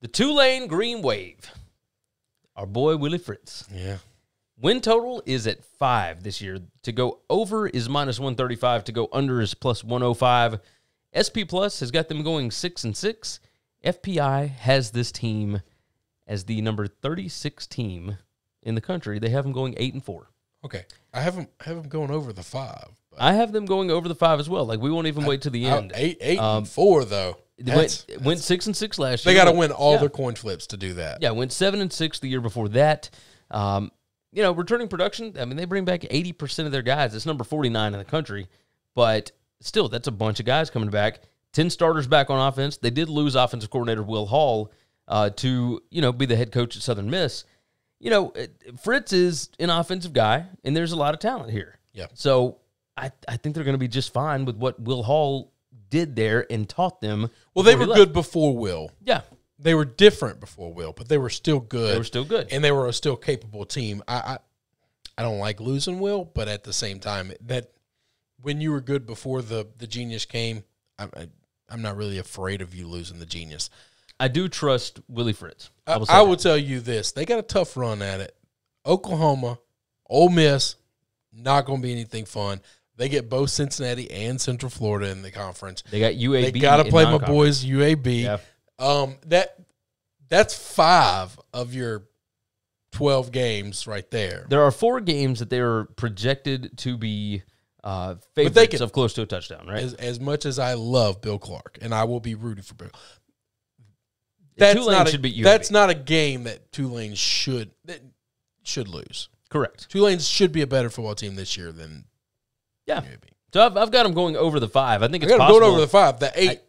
The two lane green wave. Our boy Willie Fritz. Yeah. Win total is at five this year. To go over is minus 135. To go under is plus 105. SP Plus has got them going six and six. FPI has this team as the number 36 team in the country. They have them going eight and four. Okay. I have them, I have them going over the five. I have them going over the five as well. Like we won't even I, wait to the I, end. Eight, eight, um, and four though went, that's, went six and six last year. They got to win all yeah. their coin flips to do that. Yeah, went seven and six the year before that. Um, you know, returning production. I mean, they bring back eighty percent of their guys. It's number forty nine in the country, but still, that's a bunch of guys coming back. Ten starters back on offense. They did lose offensive coordinator Will Hall uh, to you know be the head coach at Southern Miss. You know, Fritz is an offensive guy, and there's a lot of talent here. Yeah. So I I think they're going to be just fine with what Will Hall did there and taught them. Well, they were good before Will. Yeah. They were different before Will, but they were still good. They were still good. And they were a still capable team. I, I I don't like losing Will, but at the same time, that when you were good before the the genius came, I, I, am not really afraid of you losing the genius. I do trust Willie Fritz. I, I will, I will tell you this: they got a tough run at it. Oklahoma, Ole Miss, not going to be anything fun. They get both Cincinnati and Central Florida in the conference. They got UAB. They got to play my boys UAB. Yeah. Um, that that's five of your 12 games right there. There are four games that they are projected to be uh, favorites can, of close to a touchdown, right? As, as, much as I love Bill Clark, and I will be rooting for Bill. That's Tulane not a, should be That's not a game that Tulane should that should lose. Correct. Tulane should be a better football team this year than yeah. Maybe. So I've, I've got them going over the five. I think it's I got them going over the five. The eight, I,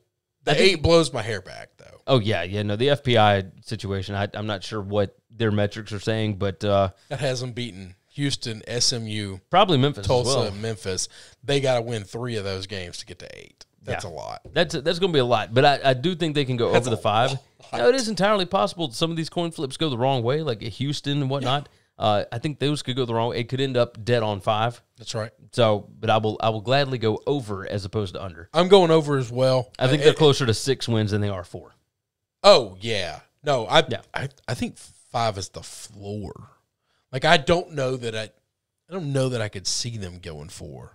the I think, eight blows my hair back though. Oh yeah, yeah. No, the FBI situation. I, am not sure what their metrics are saying, but uh, that has them beaten. Houston, SMU, probably Memphis, Tulsa, well. Memphis. They got to win three of those games to get to eight. That's yeah. a lot. That's a, that's going to be a lot, but I, I do think they can go that's over the five. No, Now it is entirely possible that some of these coin flips go the wrong way, like Houston and whatnot. Yeah. Uh, I think those could go the wrong. It could end up dead on five. That's right. So, but I will I will gladly go over as opposed to under. I'm going over as well. I think they're closer to six wins than they are four. Oh yeah, no, I yeah. I, I think five is the floor. Like I don't know that I, I don't know that I could see them going four.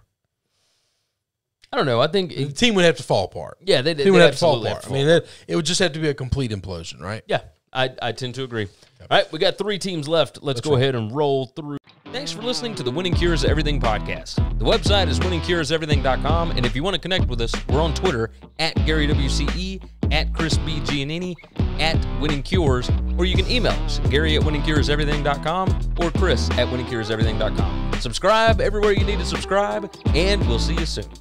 I don't know. I think it, the team would have to fall apart. Yeah, they, the team would have to fall apart. to fall I mean, apart. it would just have to be a complete implosion, right? Yeah, I, I tend to agree. All right, we got three teams left. Let's That's go right. ahead and roll through. Thanks for listening to the Winning Cures Everything podcast. The website is winningcureseverything.com, and if you want to connect with us, we're on Twitter at Gary WCE, at Chris B. Giannini, at Winning Cures, or you can email us, Gary at winningcureseverything.com or Chris at winningcureseverything.com. Subscribe everywhere you need to subscribe, and we'll see you soon.